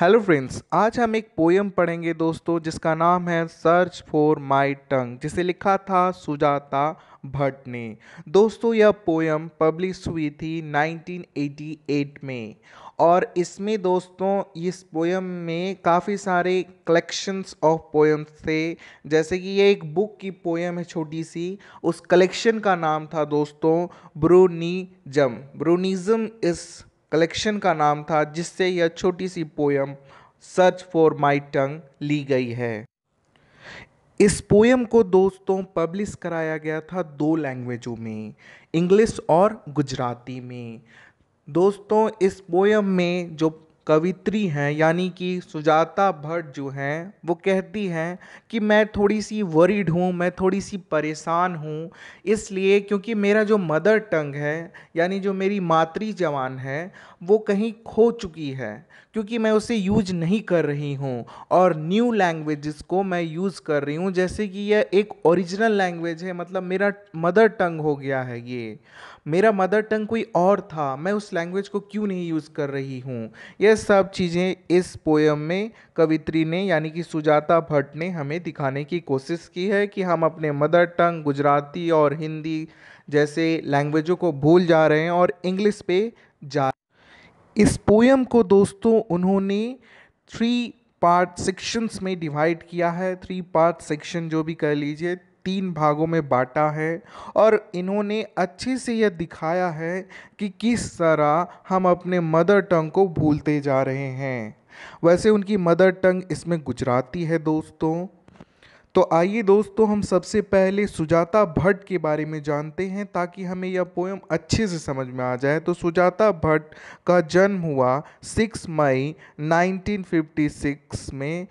Hello friends आज हम एक पोयम पढ़ेंगे दोस्तों जिसका नाम है सर्च फॉर माय टंग जिसे लिखा था सुजाता भट्ट ने दोस्तों यह पोयम पब्लिश हुई थी 1988 में और इसमें दोस्तों इस पोयम में काफ़ी सारे कलेक्शंस ऑफ पोएम्स थे जैसे कि यह एक बुक की पोयम है छोटी सी उस कलेक्शन का नाम था दोस्तों ब्रोनिजम ब्रोनिज़म इस कलेक्शन का नाम था जिससे यह छोटी सी poem search for my tongue ली गई है इस पोयम को दोस्तों पब्लिश कराया गया था दो लैंग्वेजों में इंग्लिश और गुजराती में दोस्तों इस पोयम में जो कवित्री हैं यानी कि सुजाता भट्ट जो हैं वो कहती हैं कि मैं थोड़ी सी वरीड हूँ मैं थोड़ी सी परेशान हूँ इसलिए क्योंकि मेरा जो मदर टंग है यानी जो मेरी मातृ जवान है वो कहीं खो चुकी है क्योंकि मैं उसे यूज नहीं कर रही हूँ और न्यू लैंग्वेजेस को मैं यूज़ कर रही हूँ जैसे कि यह एक ओरिजिनल लैंग्वेज है मतलब मेरा मदर टंग हो गया है ये मेरा मदर टंग कोई और था मैं उस लैंग्वेज को क्यों नहीं यूज़ कर रही हूँ यह सब चीज़ें इस पोएम में कवित्री ने यानी कि सुजाता भट्ट ने हमें दिखाने की कोशिश की है कि हम अपने मदर टंग गुजराती और हिंदी जैसे लैंग्वेजों को भूल जा रहे हैं और इंग्लिश पे जा इस पोयम को दोस्तों उन्होंने थ्री पार्ट सेक्शंस में डिवाइड किया है थ्री पार्ट सेक्शन जो भी कह लीजिए तीन भागों में बांटा है और इन्होंने अच्छे से यह दिखाया है कि किस तरह हम अपने मदर टंग को भूलते जा रहे हैं वैसे उनकी मदर टंग इसमें गुजराती है दोस्तों तो आइए दोस्तों हम सबसे पहले सुजाता भट्ट के बारे में जानते हैं ताकि हमें यह पोएम अच्छे से समझ में आ जाए तो सुजाता भट्ट का जन्म हुआ 6 मई 1956 में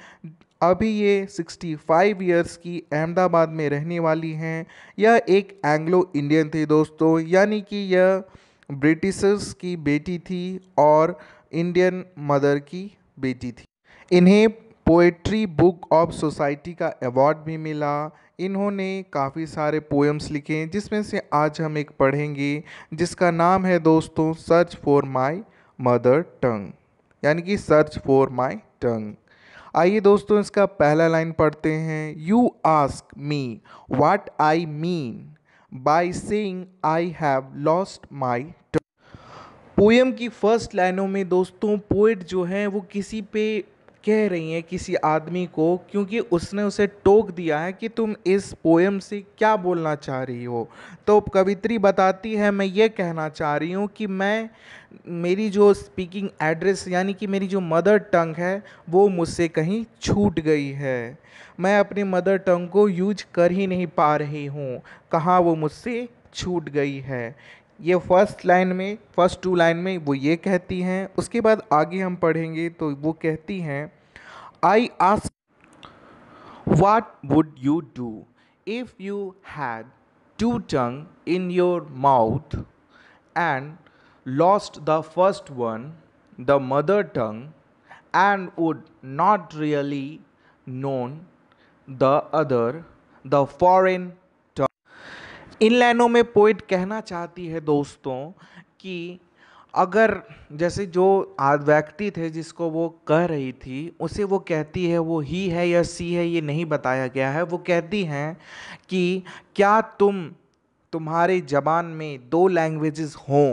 अभी ये 65 ईयर्स की अहमदाबाद में रहने वाली हैं यह एक एंग्लो इंडियन थी दोस्तों यानी कि यह ब्रिटिशर्स की बेटी थी और इंडियन मदर की बेटी थी इन्हें पोएट्री बुक ऑफ सोसाइटी का अवार्ड भी मिला इन्होंने काफ़ी सारे पोएम्स लिखे हैं जिसमें से आज हम एक पढ़ेंगे जिसका नाम है दोस्तों search for my mother tongue यानी कि सर्च फॉर माय टंग आइए दोस्तों इसका पहला लाइन पढ़ते हैं you ask me what I mean by saying I have lost my tongue poem की फर्स्ट लाइनों में दोस्तों पोइट जो है वो किसी पे कह रही हैं किसी आदमी को क्योंकि उसने उसे टोक दिया है कि तुम इस पोएम से क्या बोलना चाह रही हो तो कवित्री बताती है मैं ये कहना चाह रही हूँ कि मैं मेरी जो स्पीकिंग एड्रेस यानी कि मेरी जो मदर टंग है वो मुझसे कहीं छूट गई है मैं अपनी मदर टंग को यूज कर ही नहीं पा रही हूँ कहाँ वो मुझसे छूट गई है ये फर्स्ट लाइन में फर्स्ट टू लाइन में वो ये कहती हैं उसके बाद आगे हम पढ़ेंगे तो वो कहती हैं I ask what would you do if you had two tongue in your mouth and lost the first one the mother tongue and would not really known the other the foreign इन लाइनों में poet कहना चाहती है दोस्तों कि अगर जैसे जो व्यक्ति थे जिसको वो कह रही थी उसे वो कहती है वो ही है या सी है ये नहीं बताया गया है वो कहती हैं कि क्या तुम तुम्हारे ज़बान में दो लैंग्वेजेस हों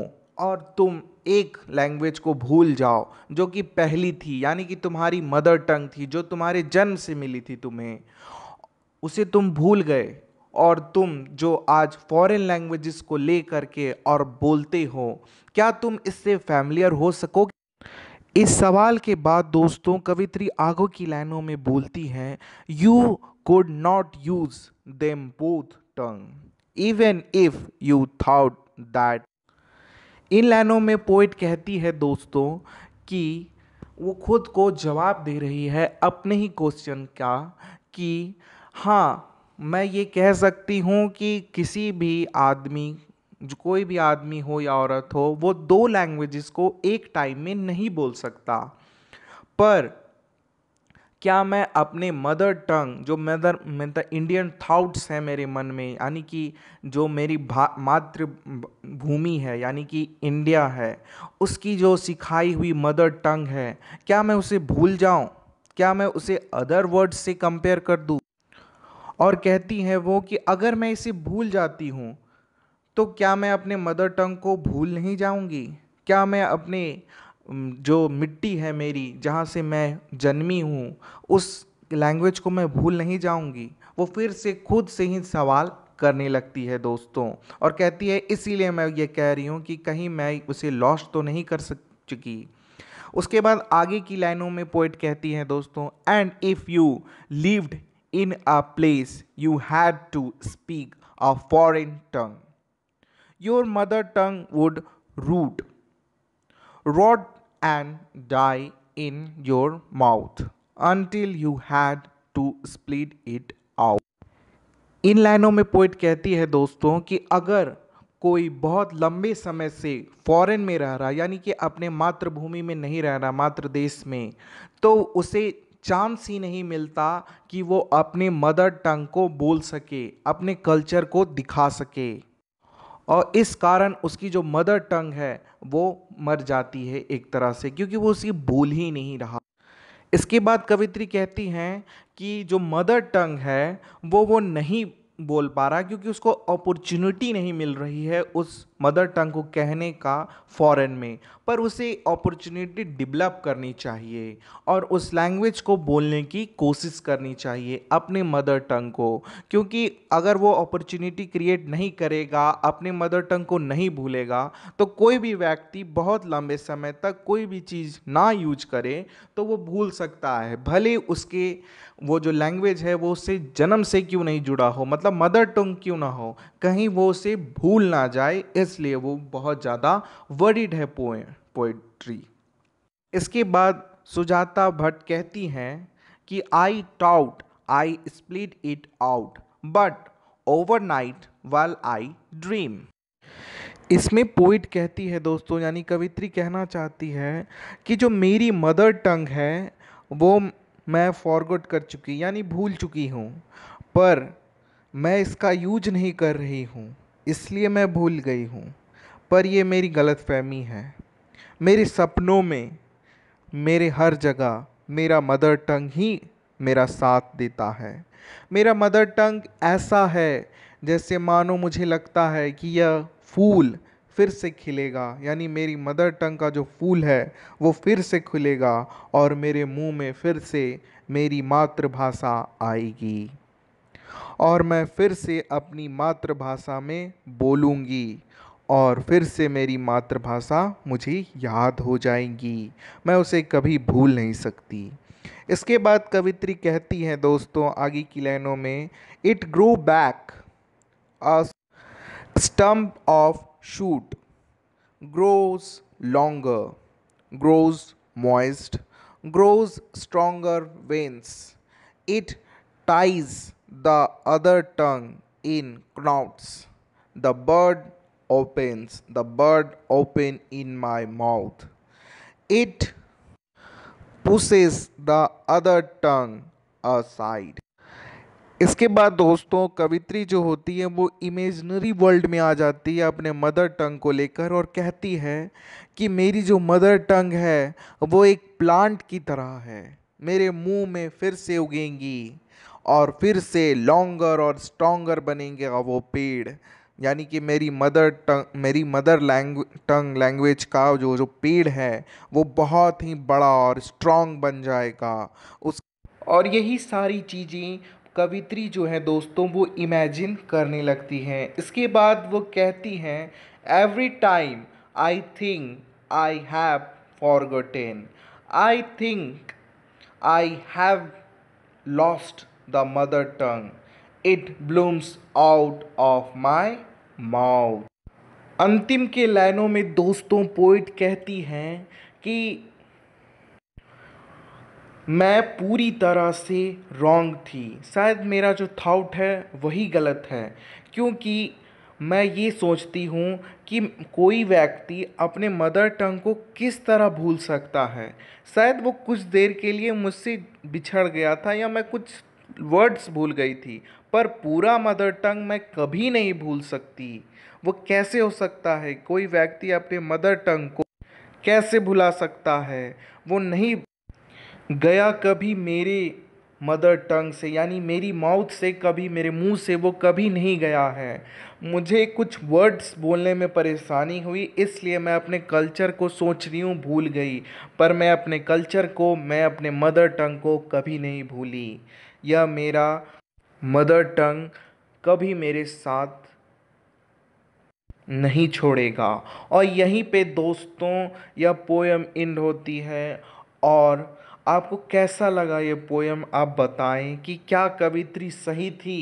और तुम एक लैंग्वेज को भूल जाओ जो कि पहली थी यानी कि तुम्हारी मदर टंग थी जो तुम्हारे जन्म से मिली थी तुम्हें उसे तुम भूल गए और तुम जो आज फॉरेन लैंग्वेजेस को ले करके और बोलते हो क्या तुम इससे फैमिलियर हो सकोगे इस सवाल के बाद दोस्तों कवित्री आगो की लाइनों में बोलती हैं you could not use them both tongue even if you thought that इन लाइनों में पोइट कहती है दोस्तों कि वो खुद को जवाब दे रही है अपने ही क्वेश्चन का कि हाँ मैं ये कह सकती हूँ कि किसी भी आदमी जो कोई भी आदमी हो या औरत हो वो दो लैंग्वेजेस को एक टाइम में नहीं बोल सकता पर क्या मैं अपने मदर टंग जो मदर मैं इंडियन थाउट्स हैं मेरे मन में यानी कि जो मेरी मातृ भूमि है यानी कि इंडिया है उसकी जो सिखाई हुई मदर टंग है क्या मैं उसे भूल जाऊं क्या मैं उसे अदर वर्ड से कंपेयर कर दूं और कहती हैं वो कि अगर मैं इसे भूल जाती हूँ तो क्या मैं अपने मदर टंग को भूल नहीं जाऊँगी क्या मैं अपने जो मिट्टी है मेरी जहाँ से मैं जन्मी हूँ उस लैंग्वेज को मैं भूल नहीं जाऊँगी वो फिर से खुद से ही सवाल करने लगती है दोस्तों और कहती है इसीलिए मैं ये कह रही हूँ कि कहीं मैं उसे लॉस्ट तो नहीं कर सक चुकी उसके बाद आगे की लाइनों में पोइट कहती है दोस्तों and if you lived in a place you had to speak a foreign tongue. Your mother tongue would root, rot, and die in your mouth until you had to split it out. इन लाइनों में poet कहती है दोस्तों कि अगर कोई बहुत लंबे समय से फॉरेन में रह रहा यानी कि अपने मातृभूमि में नहीं रह रहा मातृ देश में तो उसे चांस ही नहीं मिलता कि वो अपने मदर टंग को बोल सके अपने कल्चर को दिखा सके और इस कारण उसकी जो मदर टंग है वो मर जाती है एक तरह से क्योंकि वो उसी बोल ही नहीं रहा इसके बाद कवित्री कहती हैं कि जो मदर टंग है वो वो नहीं बोल पा रहा क्योंकि उसको अपॉर्चुनिटी नहीं मिल रही है उस मदर टंग को कहने का फ़ॉरेन में पर उसे अपॉर्चुनिटी डेवलप करनी चाहिए और उस लैंग्वेज को बोलने की कोशिश करनी चाहिए अपने मदर टंग को क्योंकि अगर वो अपॉर्चुनिटी क्रिएट नहीं करेगा अपने मदर टंग को नहीं भूलेगा तो कोई भी व्यक्ति बहुत लंबे समय तक कोई भी चीज़ ना यूज करे तो वो भूल सकता है भले उसके वो जो लैंग्वेज है वो उससे जन्म से क्यों नहीं जुड़ा हो मतलब मदर टंग क्यों ना हो कहीं वो उसे भूल ना जाए इस इसलिए वो बहुत ज़्यादा वरीड है पोए पोइट्री इसके बाद सुजाता भट्ट कहती हैं कि I thought I split it out but overnight while I dream इसमें पोइट कहती है दोस्तों यानी कवित्री कहना चाहती है कि जो मेरी मदर टंग है वो मैं फॉरगोट कर चुकी यानी भूल चुकी हूँ पर मैं इसका यूज नहीं कर रही हूँ इसलिए मैं भूल गई हूँ पर यह मेरी गलत फहमी है मेरे सपनों में मेरे हर जगह मेरा मदर टंग ही मेरा साथ देता है मेरा मदर टंग ऐसा है जैसे मानो मुझे लगता है कि यह फूल फिर से खिलेगा यानी मेरी मदर टंग का जो फूल है वो फिर से खिलेगा और मेरे मुंह में फिर से मेरी मातृभाषा आएगी और मैं फिर से अपनी मातृभाषा में बोलूँगी और फिर से मेरी मातृभाषा मुझे याद हो जाएगी मैं उसे कभी भूल नहीं सकती इसके बाद कवित्री कहती हैं दोस्तों आगे की लाइनों में it grow back a stump of shoot grows longer grows moist grows stronger veins it ties the other tongue in knouts. The bird opens, the bird open in my mouth. It pushes the other tongue aside. इसके बाद दोस्तों कवित्री जो होती है वो imaginary world में आ जाती है अपने मदर टंग को लेकर और कहती है कि मेरी जो मदर टंग है वो एक प्लांट की तरह है मेरे मुंह में फिर से उगेंगी और फिर से लॉन्गर और स्ट्रॉन्गर बनेगा वो पेड़ यानी कि मेरी मदर टंग मेरी मदर लैंग्वे टंग लैंग्वेज का जो जो पेड़ है वो बहुत ही बड़ा और स्ट्रॉन्ग बन जाएगा उस और यही सारी चीज़ें कवित्री जो है दोस्तों वो इमेजिन करने लगती हैं इसके बाद वो कहती हैं every time I think I have forgotten I think I have lost the mother tongue. It blooms out of my mouth. अंतिम के लाइनों में दोस्तों पोइट कहती हैं कि मैं पूरी तरह से रॉन्ग थी शायद मेरा जो थाउट है वही गलत है क्योंकि मैं ये सोचती हूँ कि कोई व्यक्ति अपने मदर टंग को किस तरह भूल सकता है शायद वो कुछ देर के लिए मुझसे बिछड़ गया था या मैं कुछ वर्ड्स भूल गई थी पर पूरा मदर टंग मैं कभी नहीं भूल सकती वो कैसे हो सकता है कोई व्यक्ति अपने मदर टंग को कैसे भुला सकता है वो नहीं गया कभी मेरे मदर टंग से यानी मेरी माउथ से कभी मेरे मुंह से वो कभी नहीं गया है मुझे कुछ वर्ड्स बोलने में परेशानी हुई इसलिए मैं अपने कल्चर को सोच रही हूँ भूल गई पर मैं अपने कल्चर को मैं अपने मदर टंग को कभी नहीं भूली या मेरा मदर टंग कभी मेरे साथ नहीं छोड़ेगा और यहीं पे दोस्तों यह पोएम इंड होती है और आपको कैसा लगा ये पोएम आप बताएं कि क्या कवित्री सही थी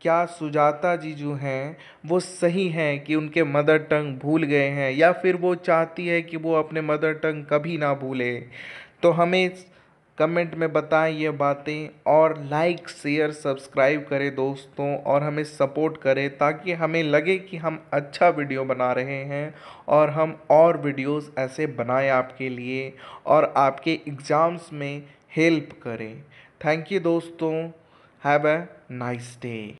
क्या सुजाता जी जो हैं वो सही हैं कि उनके मदर टंग भूल गए हैं या फिर वो चाहती है कि वो अपने मदर टंग कभी ना भूले तो हमें कमेंट में बताएं ये बातें और लाइक शेयर सब्सक्राइब करें दोस्तों और हमें सपोर्ट करें ताकि हमें लगे कि हम अच्छा वीडियो बना रहे हैं और हम और वीडियोस ऐसे बनाएं आपके लिए और आपके एग्ज़ाम्स में हेल्प करें थैंक यू दोस्तों हैव अ नाइस डे